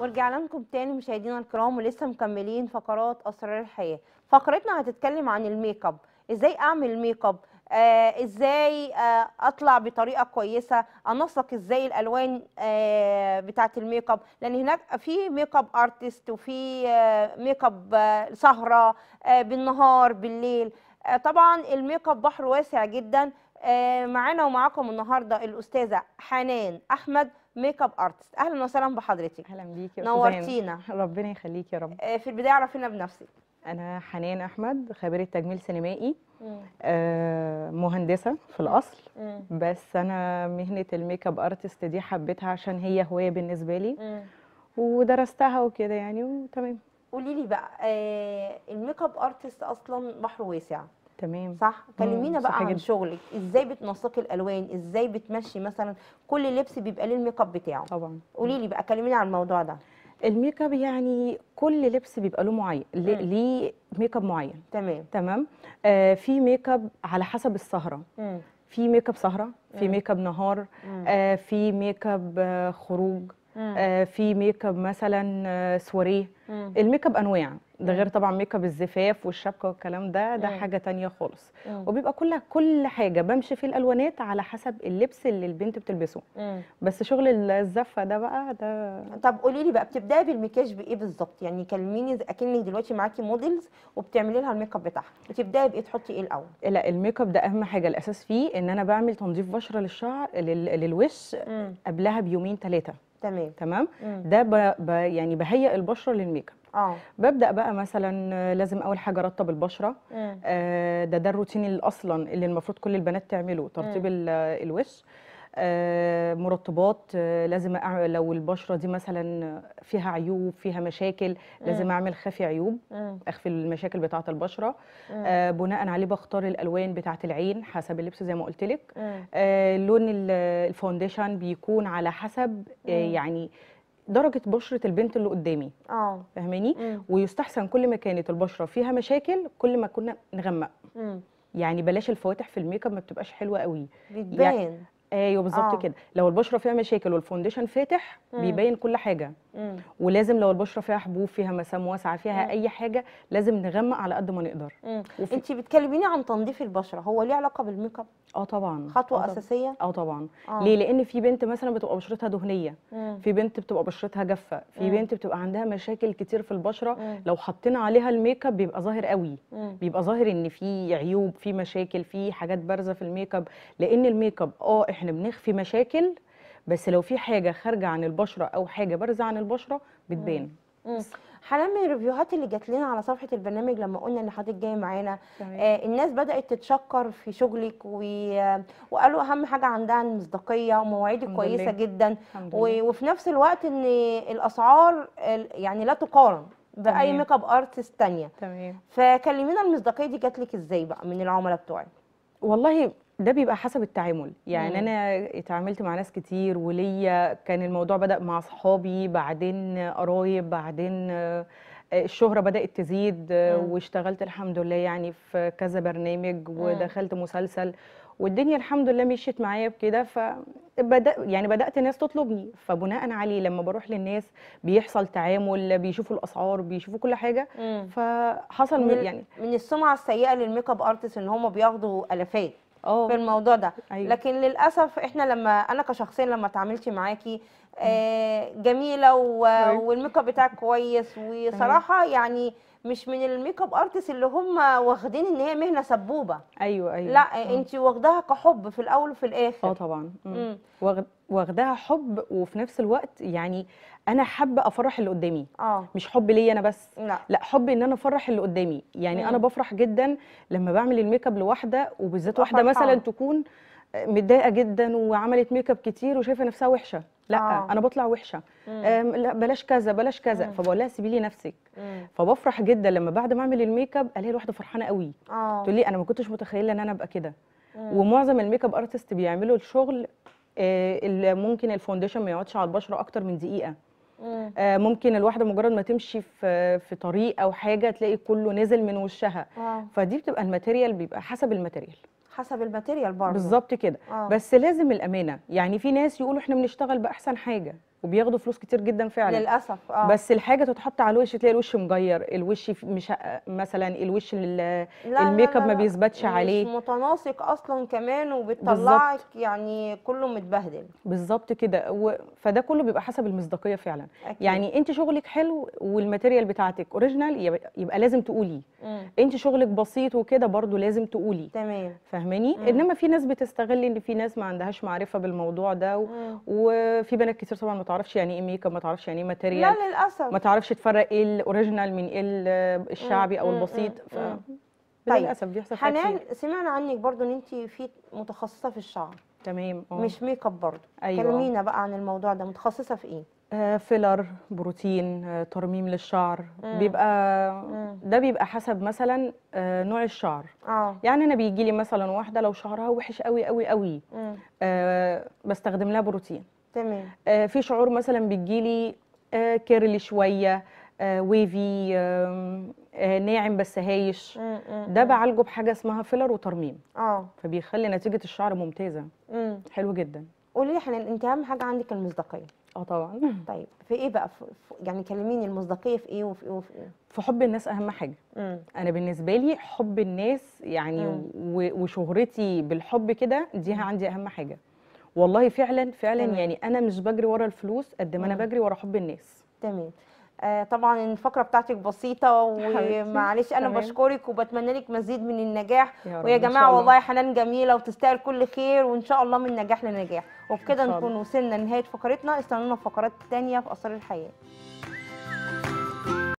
ورجعنا لكم تاني مشاهدينا الكرام ولسه مكملين فقرات اسرار الحياه فقرتنا هتتكلم عن الميك اب ازاي اعمل ميك اب آه ازاي آه اطلع بطريقه كويسه انسق ازاي الالوان آه بتاعه الميك اب لان هناك في ميك اب ارتست وفي آه ميك اب آه سهره آه بالنهار بالليل آه طبعا الميك اب بحر واسع جدا آه معانا ومعاكم النهارده الاستاذه حنان احمد ميك اب ارتست اهلا وسهلا بحضرتك اهلا بيكي يا نورتينا ربنا يخليكي يا رب آه، في البدايه عرفينا بنفسك انا حنان احمد خبيره تجميل سينمائي آه مهندسه في الاصل مم. بس انا مهنه الميك اب ارتست دي حبيتها عشان هي هوايه بالنسبه لي مم. ودرستها وكده يعني وتمام قولي لي بقى آه الميك اب ارتست اصلا بحر واسع تمام صح كلمينا بقى عن جدا. شغلك ازاي بتنسقي الالوان ازاي بتمشي مثلا كل لبس بيبقى ليه الميك اب بتاعه طبعا قولي لي بقى كلميني عن الموضوع ده الميك اب يعني كل لبس بيبقى له معين ليه ميك اب معين تمام تمام آه في ميك اب على حسب السهره في ميك اب سهره في ميك اب نهار آه في ميك اب خروج آه، في ميك اب مثلا آه، سواريه الميك اب انواع ده غير طبعا ميك اب الزفاف والشبكه والكلام ده ده حاجه تانية خالص وبيبقى كلها كل حاجه بمشي في الالوانات على حسب اللبس اللي البنت بتلبسه بس شغل الزفه ده بقى ده طب قولي لي بقى بتبداي بالمكياج بايه بالظبط يعني كلميني اكنك دلوقتي معاكي موديلز وبتعملي لها الميك اب بتاعها بتبداي بايه تحطي ايه الاول لا الميك اب ده اهم حاجه الاساس فيه ان انا بعمل تنظيف بشره للشعر للوش قبلها بيومين ثلاثه تمام تمام ده ب... ب... يعني بهيئ البشره للميك اب اه ببدا بقى مثلا لازم اول حاجه ارطب البشره آه ده ده الروتين اللي اصلا اللي المفروض كل البنات تعمله ترطيب الوش آه، مرطبات آه، لازم أعمل لو البشره دي مثلا فيها عيوب فيها مشاكل لازم اعمل خفي عيوب اخفي المشاكل بتاعه البشره آه، بناء عليه بختار الالوان بتاعه العين حسب اللبس زي ما قلت لك لون الفاونديشن بيكون على حسب يعني درجه بشره البنت اللي قدامي اه فهماني ويستحسن كل ما كانت البشره فيها مشاكل كل ما كنا نغمق مم. يعني بلاش الفواتح في الميك اب ما بتبقاش حلوه قوي بتبان يعني ايوه بالظبط آه. كده لو البشره فيها مشاكل والفونديشن فاتح مم. بيبين كل حاجه مم. ولازم لو البشره فيها حبوب فيها مسام واسعه فيها مم. اي حاجه لازم نغمق على قد ما نقدر وفي... انت بتكلميني عن تنظيف البشره هو ليه علاقه بالميك اب اه طبعا خطوه أو آه اساسيه اه طبعا آه. ليه لان في بنت مثلا بتبقى بشرتها دهنيه مم. في بنت بتبقى بشرتها جافه في مم. بنت بتبقى عندها مشاكل كتير في البشره مم. لو حطينا عليها الميك اب بيبقى ظاهر قوي مم. بيبقى ظاهر ان في عيوب في مشاكل في حاجات بارزه في الميك اب لان الميك اب اه احنا بنخفي مشاكل بس لو في حاجه خارجه عن البشره او حاجه بارزه عن البشره بتبان حنان من الريفيوهات اللي جات لنا على صفحه البرنامج لما قلنا ان حضرتك جاي معانا آه الناس بدات تتشكر في شغلك و... آه، وقالوا اهم حاجه عندها المصداقيه ومواعيدك كويسه جدا و... وفي نفس الوقت ان الاسعار يعني لا تقارن باي ميك اب ارتست ثانيه تمام فكلمينا المصداقيه دي جات لك ازاي بقى من العملاء بتوعك والله ده بيبقى حسب التعامل يعني مم. انا اتعاملت مع ناس كتير وليا كان الموضوع بدا مع صحابي بعدين قرايب بعدين آه، الشهره بدات تزيد آه، مم. واشتغلت الحمد لله يعني في كذا برنامج ودخلت مسلسل والدنيا الحمد لله مشيت معايا بكده فبدا يعني بدات ناس تطلبني فبناء عليه لما بروح للناس بيحصل تعامل بيشوفوا الاسعار بيشوفوا كل حاجه مم. فحصل من يعني من السمعه السيئه للميك اب ارتست ان هم بياخدوا الافات أوه. في اه الموضوع ده أيوة. لكن للاسف احنا لما انا كشخصيا لما اتعاملت معاكي آه، جميله طيب. والميك اب بتاعك كويس وصراحه يعني مش من الميك اب ارتست اللي هم واخدين ان هي مهنه سبوبه ايوه ايوه لا انت واخداها كحب في الاول وفي الاخر اه طبعا واخداها حب وفي نفس الوقت يعني انا حابه افرح اللي قدامي آه. مش حب ليا انا بس لا, لا حب ان انا افرح اللي قدامي يعني مم. انا بفرح جدا لما بعمل الميك اب لواحده وبالذات واحده مثلا تكون متضايقه جدا وعملت ميك اب كتير وشايفه نفسها وحشه لا آه. انا بطلع وحشه لا بلاش كذا بلاش كذا فبقول لها سيبي لي نفسك مم. فبفرح جدا لما بعد ما اعمل الميك اب الاقي الواحده فرحانه قوي آه. تقول لي انا ما كنتش متخيله ان انا ابقى كده ومعظم الميك اب ارتست بيعملوا الشغل آه ممكن الفونديشن ما يقعدش على البشره اكتر من دقيقه مم. آه ممكن الواحده مجرد ما تمشي في في طريق او حاجه تلاقي كله نزل من وشها آه. فدي بتبقى الماتيريال بيبقى حسب الماتيريال حسب الماتيريال برضه بالظبط كده آه. بس لازم الامانه يعني في ناس يقولوا احنا بنشتغل باحسن حاجه وبياخدوا فلوس كتير جدا فعلا للاسف اه بس الحاجه تتحط على الوش تلاقي الوش مجير الوش مش مثلا الوش الميك اب ما بيثبتش عليه مش متناسق اصلا كمان وبتطلعك يعني كله متبهدل بالظبط كده فده كله بيبقى حسب المصداقيه فعلا أكيد. يعني انت شغلك حلو والماتيريال بتاعتك اوريجينال يبقى, لازم تقولي مم. انت شغلك بسيط وكده برضو لازم تقولي تمام فاهماني انما في ناس بتستغل ان في ناس ما عندهاش معرفه بالموضوع ده و... وفي بنات كتير طبعا تعرفش يعني ايه ميك اب ما تعرفش يعني ايه ماتيريال لا للاسف ما تعرفش تفرق ايه الاوريجينال من ايه الشعبي او البسيط ف طيب للاسف بيحصل حنان سمعنا عنك برضو ان انت في متخصصه في الشعر تمام أوه. مش ميك اب برضه أيوة. كلمينا بقى عن الموضوع ده متخصصه في ايه آه، فيلر بروتين آه، ترميم للشعر مم. بيبقى مم. ده بيبقى حسب مثلا آه، نوع الشعر آه. يعني انا بيجي لي مثلا واحده لو شعرها وحش قوي قوي قوي آه بستخدم لها بروتين تمام آه في شعور مثلا بيجي لي آه كيرلي شويه آه ويفي آه آه ناعم بس هايش مم. مم. ده بعالجه بحاجه اسمها فيلر وترميم اه فبيخلي نتيجه الشعر ممتازه مم. حلو جدا قولي لي حنان انت اهم حاجه عندك المصداقيه اه طبعا طيب في ايه بقى في يعني كلميني المصداقيه في ايه وفي ايه وفي ايه في حب الناس اهم حاجه مم. انا بالنسبه لي حب الناس يعني وشهرتي بالحب كده دي عندي اهم حاجه والله فعلا فعلا مم. يعني انا مش بجري ورا الفلوس قد ما انا بجري ورا حب الناس تمام آه، طبعا الفقره بتاعتك بسيطه ومعلش انا بشكرك وبتمنى لك مزيد من النجاح يا ويا جماعه والله حنان جميله وتستاهل كل خير وان شاء الله من نجاح لنجاح وبكده نكون وصلنا لنهايه فقرتنا استنونا في فقرات تانية في اسرار الحياه